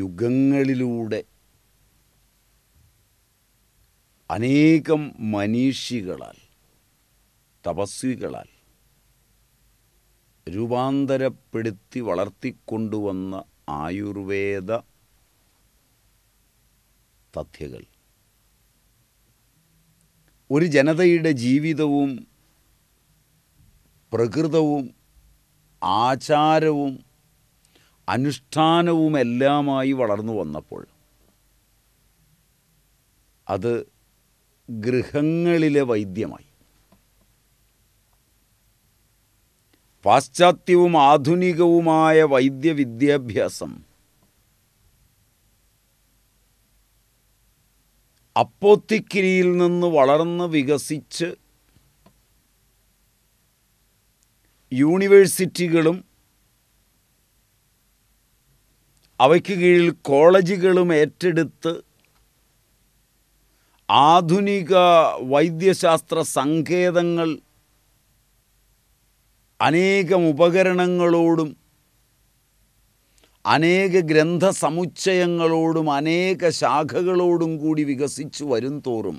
യുഗങ്ങളിലൂടെ അനേകം മനീഷികളാൽ തപസ്വികളാൽ രൂപാന്തരപ്പെടുത്തി വളർത്തിക്കൊണ്ടുവന്ന ആയുർവേദ തഥ്യകൾ ഒരു ജനതയുടെ ജീവിതവും പ്രകൃതവും ആചാരവും അനുഷ്ഠാനവുമെല്ലാമായി വളർന്നു വന്നപ്പോൾ അത് ഗൃഹങ്ങളിലെ വൈദ്യമായി പാശ്ചാത്യവും ആധുനികവുമായ വൈദ്യ വിദ്യാഭ്യാസം അപ്പോത്തിക്കിരിയിൽ നിന്ന് വളർന്ന് വികസിച്ച് യൂണിവേഴ്സിറ്റികളും അവയ്ക്ക് കീഴിൽ കോളേജുകളും ഏറ്റെടുത്ത് ആധുനിക വൈദ്യശാസ്ത്ര സങ്കേതങ്ങൾ അനേകം ഉപകരണങ്ങളോടും അനേക ഗ്രന്ഥസമുച്ചയങ്ങളോടും അനേക ശാഖകളോടും കൂടി വികസിച്ചു വരും തോറും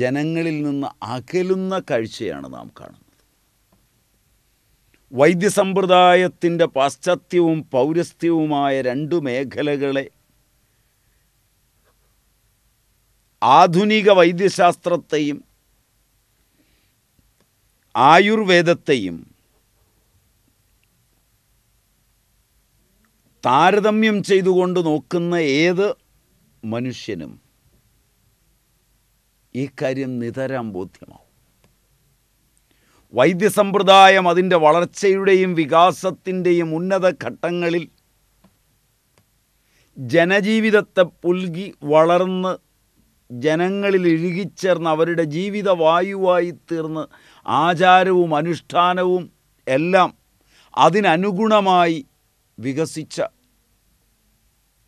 ജനങ്ങളിൽ നിന്ന് അകലുന്ന കാഴ്ചയാണ് നാം കാണുന്നത് വൈദ്യസമ്പ്രദായത്തിൻ്റെ പാശ്ചാത്യവും പൗരസ്ത്യവുമായ രണ്ടു മേഖലകളെ ആധുനിക വൈദ്യശാസ്ത്രത്തെയും ആയുർവേദത്തെയും താരതമ്യം ചെയ്തുകൊണ്ട് നോക്കുന്ന ഏത് മനുഷ്യനും ഈ കാര്യം നിതരാൻ ബോധ്യമാവും വൈദ്യസമ്പ്രദായം അതിൻ്റെ വളർച്ചയുടെയും വികാസത്തിൻ്റെയും ഉന്നത ഘട്ടങ്ങളിൽ ജനജീവിതത്തെ പുൽകി വളർന്ന് ജനങ്ങളിൽ ഇഴുകിച്ചേർന്ന് അവരുടെ ജീവിത വായുവായി തീർന്ന് ആചാരവും അനുഷ്ഠാനവും എല്ലാം അതിനനുഗുണമായി വികസിച്ച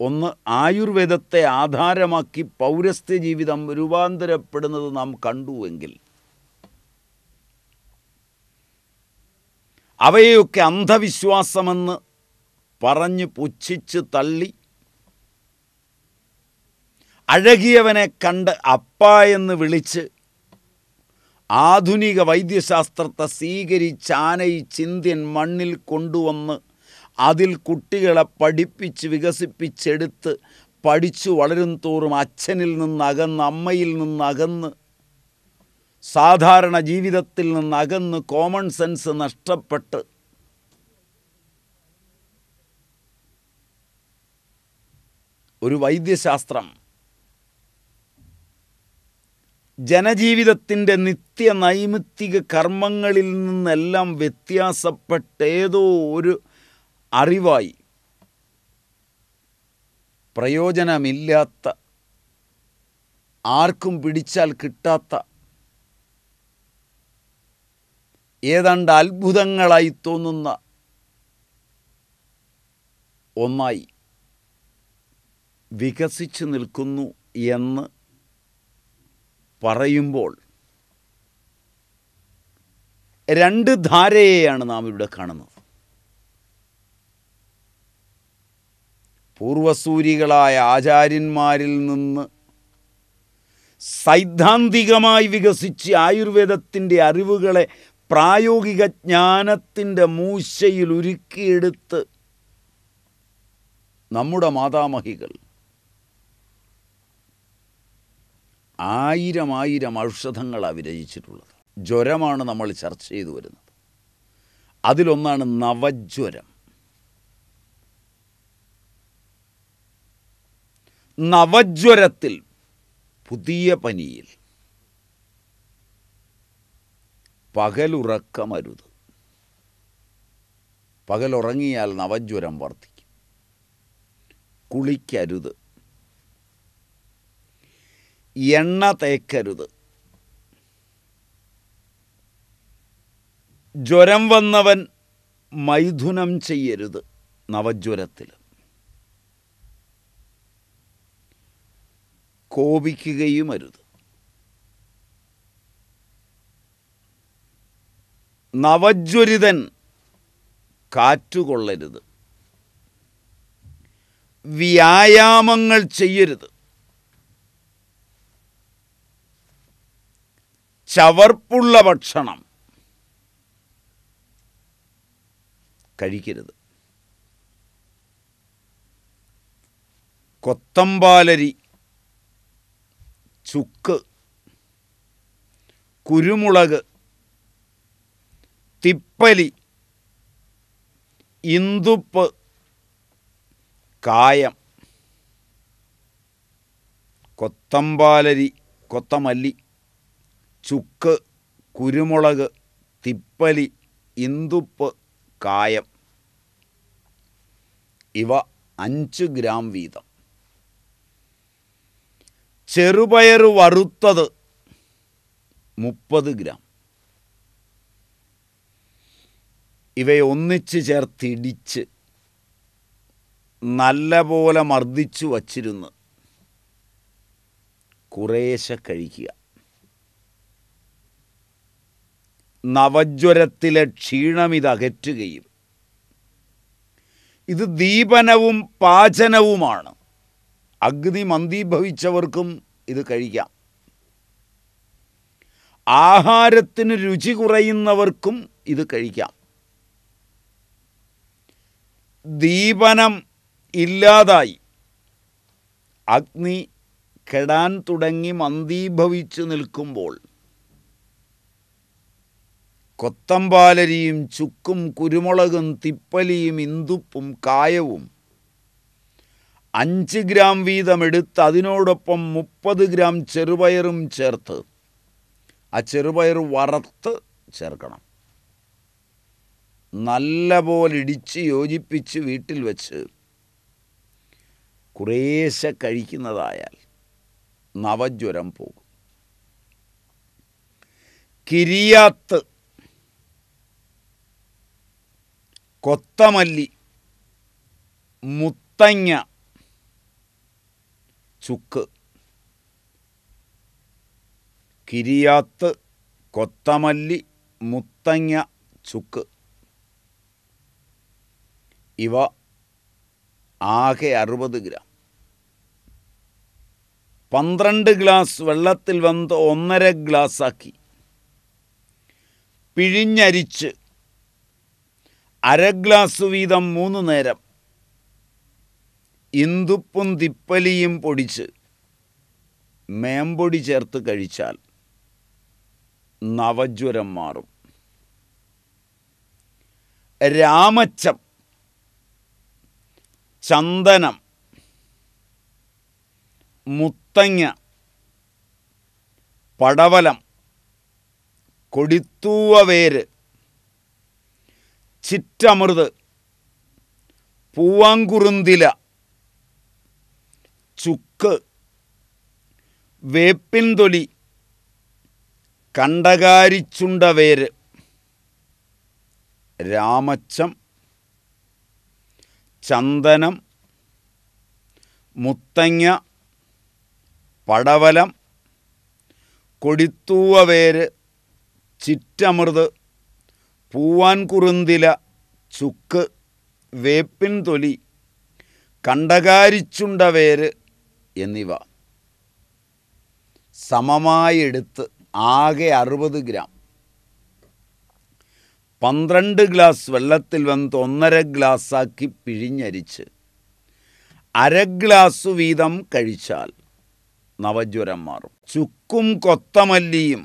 ഒന്ന് ആയുർവേദത്തെ ആധാരമാക്കി പൗരസ്ത്യ ജീവിതം രൂപാന്തരപ്പെടുന്നത് നാം കണ്ടുവെങ്കിൽ അവയെയൊക്കെ അന്ധവിശ്വാസമെന്ന് പറഞ്ഞ് പുച്ഛിച്ച് തള്ളി അഴകിയവനെ കണ്ട് അപ്പ എന്ന് വിളിച്ച് ആധുനിക വൈദ്യശാസ്ത്രത്തെ സ്വീകരിച്ചാനയിച്ച് ഇന്ത്യൻ മണ്ണിൽ കൊണ്ടുവന്ന് അതിൽ കുട്ടികളെ പഠിപ്പിച്ച് വികസിപ്പിച്ചെടുത്ത് പഠിച്ചു വളരും തോറും അച്ഛനിൽ നിന്നകന്ന് അമ്മയിൽ നിന്നകന്ന് സാധാരണ ജീവിതത്തിൽ നിന്ന് അകന്ന് കോമൺ സെൻസ് നഷ്ടപ്പെട്ട് ഒരു വൈദ്യശാസ്ത്രം ജനജീവിതത്തിൻ്റെ നിത്യ നൈമിത്തിക കർമ്മങ്ങളിൽ നിന്നെല്ലാം വ്യത്യാസപ്പെട്ടേതോ ഒരു അറിവായി പ്രയോജനമില്ലാത്ത ആർക്കും പിടിച്ചാൽ കിട്ടാത്ത ഏതാണ്ട് അത്ഭുതങ്ങളായി തോന്നുന്ന ഒന്നായി വികസിച്ചു നിൽക്കുന്നു എന്ന് പറയുമ്പോൾ രണ്ട് ധാരയെയാണ് നാം ഇവിടെ കാണുന്നത് പൂർവസൂരികളായ ആചാര്യന്മാരിൽ നിന്ന് സൈദ്ധാന്തികമായി വികസിച്ച് ആയുർവേദത്തിൻ്റെ അറിവുകളെ പ്രായോഗിക ജ്ഞാനത്തിൻ്റെ മൂശയിൽ ഒരുക്കിയെടുത്ത് നമ്മുടെ മാതാമഹികൾ ആയിരം ആയിരം ഔഷധങ്ങളാണ് വിരചിച്ചിട്ടുള്ളത് ജ്വരമാണ് നമ്മൾ ചർച്ച ചെയ്തു വരുന്നത് അതിലൊന്നാണ് നവജ്വരം നവജ്വരത്തിൽ പുതിയ പനിയിൽ പകലുറക്കമരുത് പകലുറങ്ങിയാൽ നവജ്വരം വർദ്ധിക്കും കുളിക്കരുത് എണ്ണ തേക്കരുത് ജ്വരം വന്നവൻ മൈഥുനം ചെയ്യരുത് നവജ്വരത്തിൽ കോപിക്കുകയും അരുത് നവജ്വരിതൻ കാറ്റുകൊള്ളരുത് വ്യായാമങ്ങൾ ചെയ്യരുത് ചവർപ്പുള്ള ഭക്ഷണം കഴിക്കരുത് കൊത്തമ്പാലരി ചുക്ക് കുരുമുളക് തിപ്പലി ഇന്ദുപ്പ് കായം കൊത്തമ്പാലരി കൊത്തമല്ലി ചുക്ക് കുരുമുളക് തിപ്പലി ഇന്ദുപ്പ് കായം ഇവ അഞ്ച് ഗ്രാം വീതം ചെറുപയർ വറുത്തത് മുപ്പത് ഗ്രാം ഇവയെ ഒന്നിച്ച് ചേർത്തിടിച്ച് നല്ല പോലെ മർദ്ദിച്ചു വച്ചിരുന്ന് കുറേശ്ശെ കഴിക്കുക നവജ്വരത്തിലെ ക്ഷീണമിതകറ്റുകയും ഇത് ദീപനവും പാചനവുമാണ് അഗ്നി മന്ദീഭവിച്ചവർക്കും ഇത് കഴിക്കാം ആഹാരത്തിന് രുചി കുറയുന്നവർക്കും ഇത് കഴിക്കാം ദീപനം ഇല്ലാതായി അഗ്നി കെടാൻ തുടങ്ങി മന്ദീഭവിച്ചു നിൽക്കുമ്പോൾ കൊത്തമ്പാലരിയും ചുക്കും കുരുമുളകും തിപ്പലിയും ഇന്ദുപ്പും കായവും അഞ്ച് ഗ്രാം വീതമെടുത്ത് അതിനോടൊപ്പം മുപ്പത് ഗ്രാം ചെറുപയറും ചേർത്ത് ആ ചെറുപയർ വറുത്ത് ചേർക്കണം നല്ലപോലെ ഇടിച്ച് യോജിപ്പിച്ച് വീട്ടിൽ വച്ച് കുറേശ്ശെ കഴിക്കുന്നതായാൽ നവജ്വരം പോകും കിരിയാത്ത് കൊത്തമല്ലി മുത്തങ്ങ ചുക്ക് കിരിയാത്ത് കൊത്തമല്ലി മുത്തങ്ങ ചുക്ക് ഇവ ആകെ അറുപത് ഗ്രാം പന്ത്രണ്ട് ഗ്ലാസ് വെള്ളത്തിൽ വന്ന് ഒന്നര ഗ്ലാസ്സാക്കി പിഴിഞ്ഞരിച്ച് അര ഗ്ലാസ് വീതം മൂന്ന് നേരം ഇന്ദുപ്പും തിപ്പലിയും പൊടിച്ച് മേമ്പൊടി ചേർത്ത് കഴിച്ചാൽ നവജ്വരം മാറും രാമച്ചം ചന്ദനം മുത്തങ്ങ പടവലം കൊടിത്തൂവവേര് ചിറ്റമൃത് പൂവാങ്കുറുന്തില ചുക്ക് വേപ്പിൻതൊലി കണ്ടകാരിച്ചുണ്ടവേര് രാമച്ചം ചന്ദനം മുത്തങ്ങ പടവലം കൊടിത്തൂവവേര് ചിറ്റമൃത് പൂവാൻ കുറുന്തില ചുക്ക് വേപ്പിൻ തൊലി കണ്ടകാരിച്ചുണ്ടവേര് എന്നിവ സമമായെടുത്ത് ആകെ അറുപത് ഗ്രാം പന്ത്രണ്ട് ഗ്ലാസ് വെള്ളത്തിൽ വന്ന് ഒന്നര ഗ്ലാസ്സാക്കി പിഴിഞ്ഞരിച്ച് അര ഗ്ലാസ് വീതം കഴിച്ചാൽ നവജ്വരം മാറും ചുക്കും കൊത്തമല്ലിയും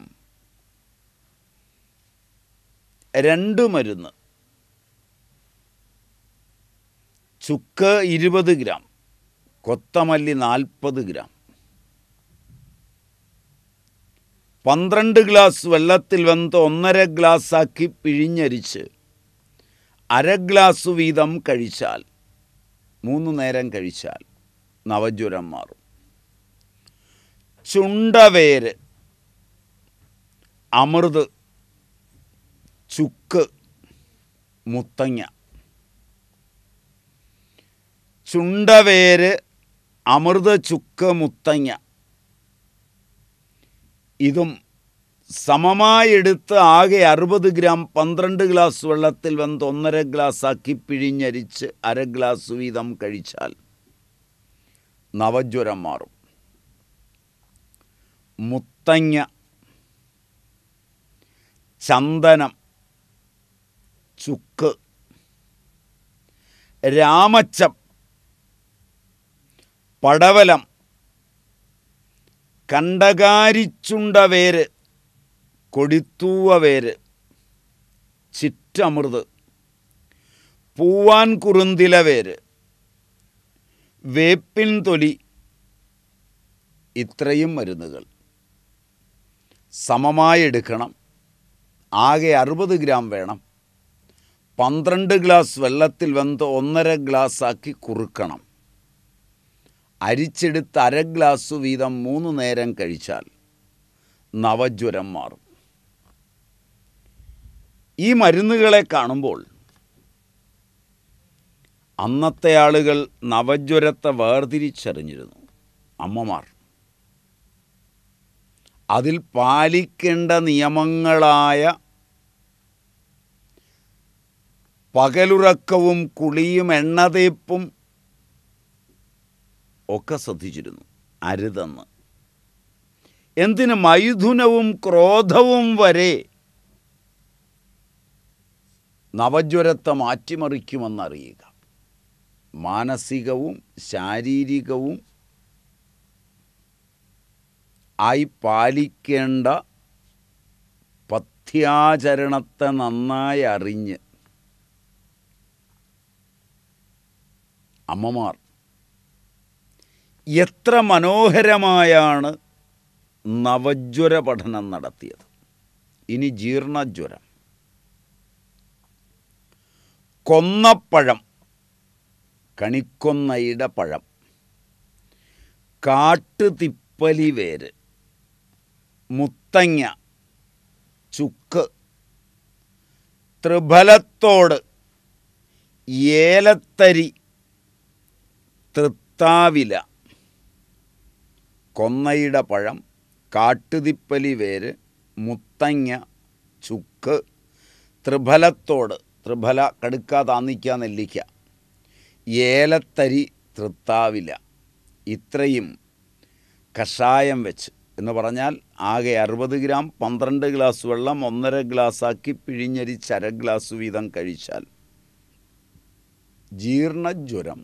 രണ്ട് മരുന്ന് ചുക്ക് ഇരുപത് ഗ്രാം കൊത്തമല്ലി നാൽപ്പത് ഗ്രാം പന്ത്രണ്ട് ഗ്ലാസ് വെള്ളത്തിൽ വെന്ത് ഒന്നര ഗ്ലാസ്സാക്കി പിഴിഞ്ഞരിച്ച് അര ഗ്ലാസ് വീതം കഴിച്ചാൽ മൂന്ന് നേരം കഴിച്ചാൽ നവജ്വരം മാറും ചുണ്ടവേര് അമൃത് ചുക്ക് മുത്തങ്ങ ചുണ്ടവേര് അമൃത ചുക്ക് മുത്തങ്ങ ഇതും സമമായെടുത്ത് ആകെ അറുപത് ഗ്രാം പന്ത്രണ്ട് ഗ്ലാസ് വെള്ളത്തിൽ വന്ന് ഒന്നര ഗ്ലാസ് ആക്കി പിഴിഞ്ഞരിച്ച് അര ഗ്ലാസ് വീതം കഴിച്ചാൽ നവജ്വരം മാറും മുത്തങ്ങ ചന്ദനം ചുക്ക് രാമച്ചം പടവലം കണ്ടകാരിച്ചുണ്ടവേര് വേര് ചിറ്റമൃത് പൂവാൻ കുറുന്തില വേര് വേപ്പിൻ തൊലി ഇത്രയും മരുന്നുകൾ സമമായി എടുക്കണം ആകെ അറുപത് ഗ്രാം വേണം പന്ത്രണ്ട് ഗ്ലാസ് വെള്ളത്തിൽ വെന്ത് ഒന്നര ഗ്ലാസ് ആക്കി കുറുക്കണം അരിച്ചെടുത്ത് അര ഗ്ലാസ് വീതം മൂന്ന് നേരം കഴിച്ചാൽ നവജ്വരം മാറും ഈ മരുന്നുകളെ കാണുമ്പോൾ അന്നത്തെ ആളുകൾ നവജ്വരത്തെ വേർതിരിച്ചറിഞ്ഞിരുന്നു അമ്മമാർ അതിൽ പാലിക്കേണ്ട നിയമങ്ങളായ പകലുറക്കവും കുളിയും എണ്ണതേപ്പും ഒക്കെ ശ്രദ്ധിച്ചിരുന്നു അരുതെന്ന് എന്തിന് മൈഥുനവും ക്രോധവും വരെ നവജ്വരത്തെ മാറ്റിമറിക്കുമെന്നറിയുക മാനസികവും ശാരീരികവും ആയി പാലിക്കേണ്ട പഥ്യാചരണത്തെ നന്നായി അറിഞ്ഞ് അമ്മമാർ എത്ര മനോഹരമായാണ് നവജ്വര പഠനം നടത്തിയത് ഇനി ജീർണജ്വരം കൊന്നപ്പഴം കണിക്കൊന്നയുടെ പഴം കാട്ടുതിപ്പലി വേര് മുത്തങ്ങ ചുക്ക് ത്രിഫലത്തോട് ഏലത്തരി തൃത്താവില കൊന്നയിട പഴം കാട്ടുതിപ്പലി വേര് മുത്തങ്ങ ചുക്ക് ത്രിഫലത്തോട് ത്രിഫല കടുക്ക താന്നിക്ക നെല്ലിക്ക ഏലത്തരി തൃത്താവില ഇത്രയും കഷായം വെച്ച് എന്ന് പറഞ്ഞാൽ ആകെ അറുപത് ഗ്രാം പന്ത്രണ്ട് ഗ്ലാസ് വെള്ളം ഒന്നര ഗ്ലാസ്സാക്കി പിഴിഞ്ഞരിച്ച് അര ഗ്ലാസ് വീതം കഴിച്ചാൽ ജീർണജ്വരം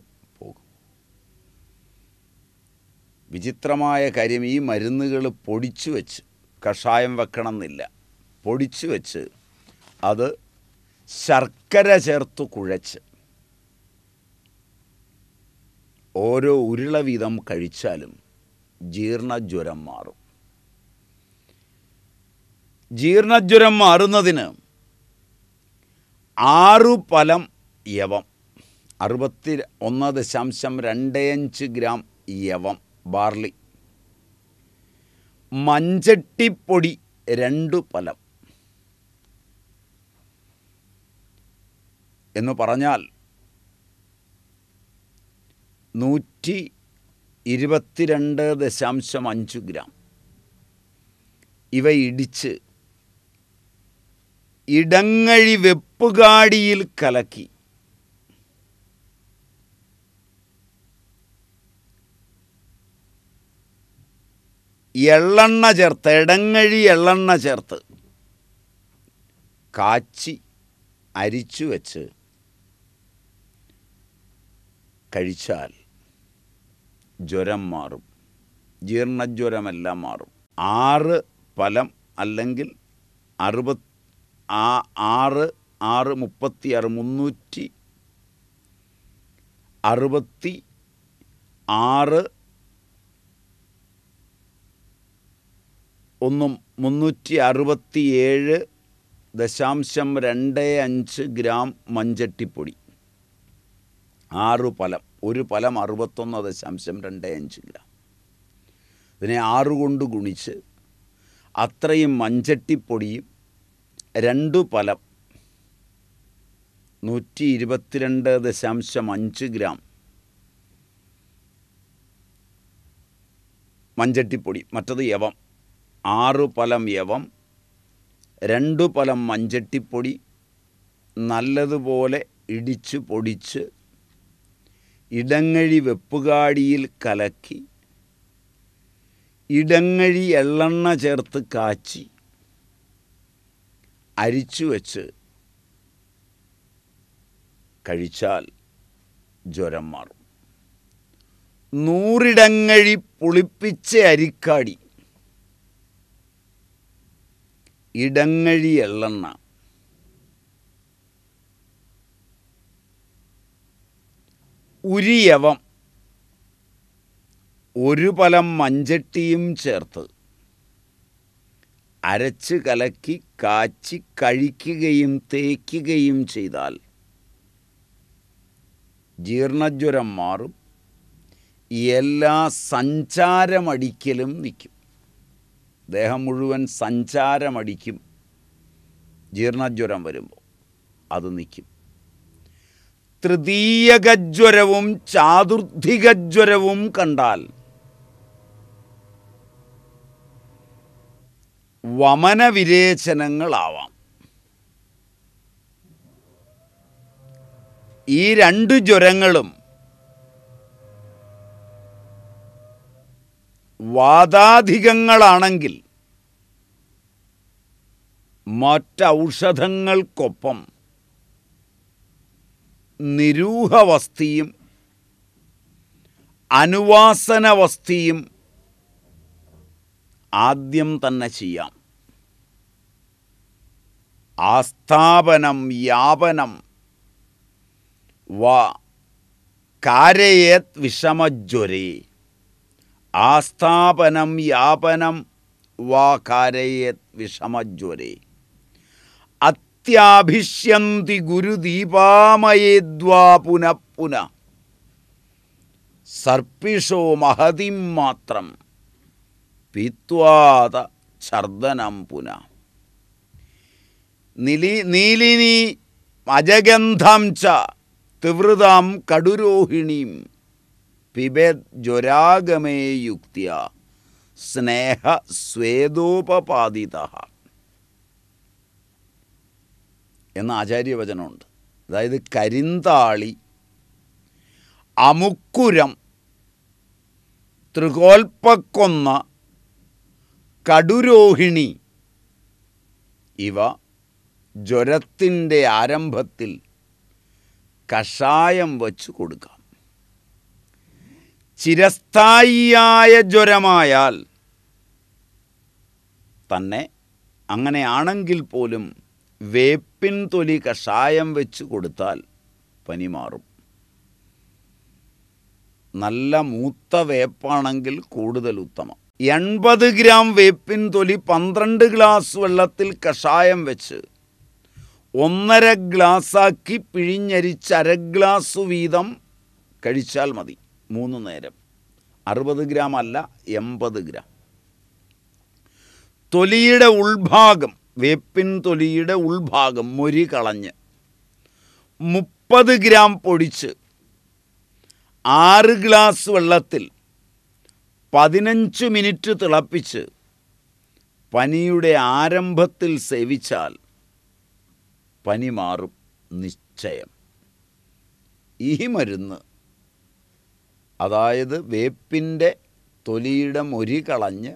വിചിത്രമായ കാര്യം ഈ മരുന്നുകൾ പൊടിച്ചു വെച്ച് കഷായം വെക്കണം എന്നില്ല പൊടിച്ചു വെച്ച് അത് ശർക്കര ചേർത്ത് കുഴച്ച് ഓരോ ഉരുള വീതം കഴിച്ചാലും ജീർണജ്വരം മാറും ജീർണജ്വരം മാറുന്നതിന് ആറു പലം യവം അറുപത്തി ഒന്ന് ദശാംശം രണ്ടേ അഞ്ച് ഗ്രാം യവം ബാർലി മഞ്ചട്ടിപ്പൊടി രണ്ടു പലം എന്ന് പറഞ്ഞാൽ നൂറ്റി ഇരുപത്തിരണ്ട് ദശാംശം അഞ്ച് ഗ്രാം ഇവ ഇടിച്ച് ഇടങ്ങഴി വെപ്പുകാടിയിൽ കലക്കി എള്ളെണ്ണ ചേർത്ത് ഇടങ്ങഴി എള്ളെണ്ണ ചേർത്ത് കാച്ചി അരിച്ചു വച്ച് കഴിച്ചാൽ ജ്വരം മാറും ജീർണജ്വരമെല്ലാം മാറും ആറ് ഫലം അല്ലെങ്കിൽ അറുപത് ആ ആറ് ആറ് മുപ്പത്തി ആറ് മുന്നൂറ്റി അറുപത്തി ആറ് ഒന്നും മുന്നൂറ്റി അറുപത്തിയേഴ് ദശാംശം രണ്ട് അഞ്ച് ഗ്രാം മഞ്ചട്ടിപ്പൊടി ആറ് ഫലം ഒരു ഫലം അറുപത്തൊന്ന് ദശാംശം രണ്ട് അഞ്ച് ഗ്രാം ഇതിനെ ആറ് കൊണ്ട് ഗുണിച്ച് അത്രയും മഞ്ചട്ടിപ്പൊടിയും രണ്ടു ഫലം നൂറ്റി ഇരുപത്തിരണ്ട് ദശാംശം അഞ്ച് ഗ്രാം മഞ്ചട്ടിപ്പൊടി മറ്റത് യവം ആറു പലം യവം രണ്ടു പലം മഞ്ചട്ടിപ്പൊടി നല്ലതുപോലെ ഇടിച്ച് പൊടിച്ച് ഇടങ്ങഴി വെപ്പുകാടിയിൽ കലക്കി ഇടങ്ങഴി എള്ളെണ്ണ ചേർത്ത് കാച്ചി അരിച്ചു വച്ച് കഴിച്ചാൽ ജ്വരം മാറും നൂറിടങ്ങഴി പുളിപ്പിച്ച് അരിക്കാടി ഇടങ്ങഴി ഉരിയവം ഒരു പലം മഞ്ചട്ടിയും ചേർത്ത് അരച്ച് കലക്കി കാച്ചി കഴിക്കുകയും തേക്കുകയും ചെയ്താൽ ജീർണജ്വരം മാറും എല്ലാ സഞ്ചാരമടിക്കലും നിൽക്കും ദേഹം മുഴുവൻ സഞ്ചാരമടിക്കും ജീർണജ്വരം വരുമ്പോൾ അത് നിൽക്കും തൃതീയകജ്വരവും ചാതുർധികജ്വരവും കണ്ടാൽ വമനവിരേചനങ്ങളാവാം ഈ രണ്ട് ജ്വരങ്ങളും വാതാധികങ്ങളാണെങ്കിൽ മറ്റൗഷധങ്ങൾക്കൊപ്പം നിരൂഹവസ്തിയും അനുവാസനവസ്തിയും ആദ്യം തന്നെ ചെയ്യാം ആസ്ഥാപനം യാപനം വ കാരയേത് വിഷമജ്വരേ ആസ്ഥാപനം യാപനം വാ വിഷമജ്വരെ അത്യാഭിഷ്യന്തി ഗുരുദീപാമയേദ്വാ പുനഃ പുനഃ സർപ്പിഷോ മഹതിം മാത്രം പിത്വാത ഛർദനം പുന നിലി നീലിനി അജഗന്ധം ച തീവ്രതാം കടുരോഹിണീം പിബേദ്ജൊരാഗമേ യുക്തിയ സ്നേഹ സ്വേദോപപാദിത എന്ന ആചാര്യവചനമുണ്ട് അതായത് കരിന്താളി അമുക്കുരം തൃകോൽപ്പക്കൊന്ന കടുരോഹിണി ഇവ ജ്വരത്തിൻ്റെ ആരംഭത്തിൽ കഷായം വച്ചു കൊടുക്കാം ചിരസ്ഥായിയായ ജ്വരമായാൽ തന്നെ അങ്ങനെയാണെങ്കിൽ പോലും വേപ്പിൻ തൊലി കഷായം വെച്ച് കൊടുത്താൽ പനി മാറും നല്ല മൂത്ത വേപ്പാണെങ്കിൽ കൂടുതൽ ഉത്തമം എൺപത് ഗ്രാം വേപ്പിൻ തൊലി പന്ത്രണ്ട് ഗ്ലാസ് വെള്ളത്തിൽ കഷായം വെച്ച് ഒന്നര ഗ്ലാസ്സാക്കി പിഴിഞ്ഞരിച്ച് അര ഗ്ലാസ് വീതം കഴിച്ചാൽ മതി മൂന്ന് നേരം അറുപത് ഗ്രാം അല്ല എൺപത് ഗ്രാം തൊലിയുടെ ഉൾഭാഗം വേപ്പിൻ തൊലിയുടെ ഉൾഭാഗം മൊരി കളഞ്ഞ് മുപ്പത് ഗ്രാം പൊടിച്ച് ആറ് ഗ്ലാസ് വെള്ളത്തിൽ പതിനഞ്ച് മിനിറ്റ് തിളപ്പിച്ച് പനിയുടെ ആരംഭത്തിൽ സേവിച്ചാൽ പനി മാറും നിശ്ചയം ഈ മരുന്ന് അതായത് വേപ്പിൻ്റെ തൊലിയിടം കളഞ്ഞ്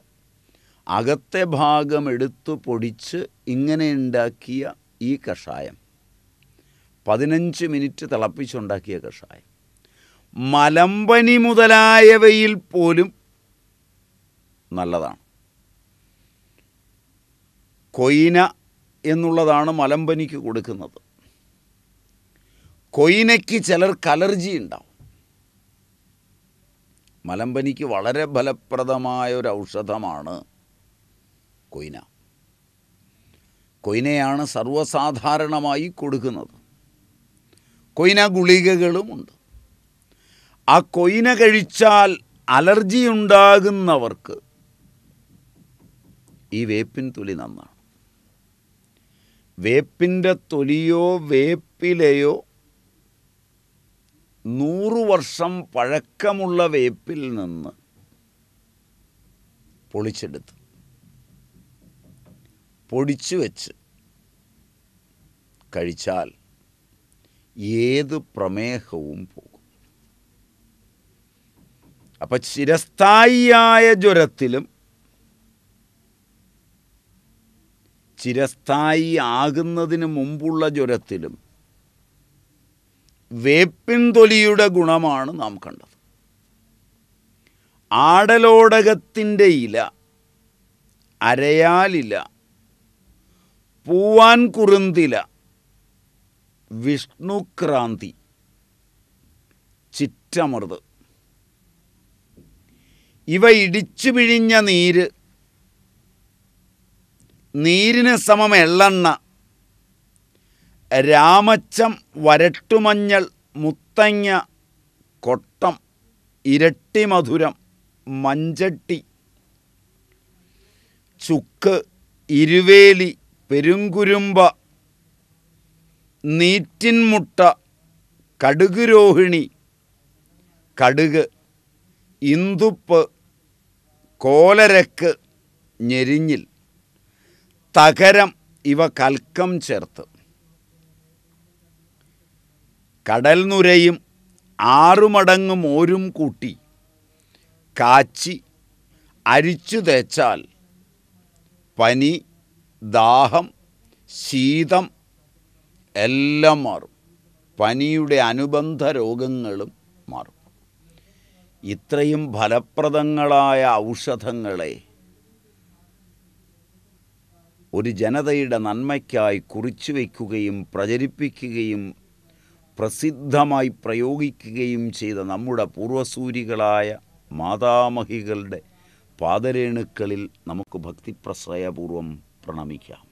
അകത്തെ ഭാഗം എടുത്തു പൊടിച്ച് ഇങ്ങനെ ഉണ്ടാക്കിയ ഈ കഷായം പതിനഞ്ച് മിനിറ്റ് തിളപ്പിച്ചുണ്ടാക്കിയ കഷായം മലമ്പനി മുതലായവയിൽ പോലും നല്ലതാണ് കൊയിന എന്നുള്ളതാണ് മലമ്പനിക്ക് കൊടുക്കുന്നത് കൊയിനയ്ക്ക് ചിലർക്ക് അലർജി ഉണ്ടാവും മലമ്പനിക്ക് വളരെ ഫലപ്രദമായ ഒരു ഔഷധമാണ് കൊയ്ന കൊയ്നയാണ് സർവ്വസാധാരണമായി കൊടുക്കുന്നത് കൊയ്ന ഗുളികകളുമുണ്ട് ആ കൊയ്ന കഴിച്ചാൽ അലർജി ഉണ്ടാകുന്നവർക്ക് ഈ വേപ്പിൻ തൊലി നന്നാണ് വേപ്പിൻ്റെ തൊലിയോ വേപ്പിലയോ നൂറു വർഷം പഴക്കമുള്ള വേപ്പിൽ നിന്ന് പൊളിച്ചെടുത്ത് പൊടിച്ചു വെച്ച് കഴിച്ചാൽ ഏത് പ്രമേഹവും പോകും അപ്പം ചിരസ്ഥായിയായ ജ്വരത്തിലും ചിരസ്ഥായി ആകുന്നതിന് മുമ്പുള്ള ജ്വരത്തിലും വേപ്പിൻതൊലിയുടെ ഗുണമാണ് നാം കണ്ടത് ആടലോടകത്തിൻ്റെ ഇല അരയാലില പൂവാൻ കുറുന്തില വിഷ്ണുക്രാന്തി ചിറ്റമൃത് ഇവ ഇടിച്ചു പിഴിഞ്ഞ നീര് നീരിന് സമം എള്ളെണ്ണ രാമച്ചം വരട്ടുമഞ്ഞൾ മുത്തങ്ങ കൊട്ടം ഇരട്ടിമധുരം മഞ്ചട്ടി ചുക്ക് ഇരുവേലി പെരുങ്കുരുമ്പ നീറ്റിൻമുട്ട കടുക് രോഹിണി കടുക് ഇന്ദുപ്പ് കോലരക്ക് ഞെരിഞ്ഞിൽ തകരം ഇവ കൽക്കം ചേർത്ത് കടൽ നുരയും ആറുമടങ്ങ് മോരും കൂട്ടി കാച്ചി അരിച്ചു തേച്ചാൽ പനി ദാഹം ശീതം എല്ലാം മാറും പനിയുടെ അനുബന്ധ രോഗങ്ങളും മാറും ഇത്രയും ഫലപ്രദങ്ങളായ ഔഷധങ്ങളെ ഒരു ജനതയുടെ നന്മയ്ക്കായി കുറിച്ചു വയ്ക്കുകയും പ്രചരിപ്പിക്കുകയും പ്രസിദ്ധമായി പ്രയോഗിക്കുകയും ചെയ്ത നമ്മുടെ പൂർവസൂരികളായ മാതാമഹികളുടെ പാദരേണുക്കളിൽ നമുക്ക് ഭക്തിപ്രശ്രയപൂർവം പ്രണമിക്കാം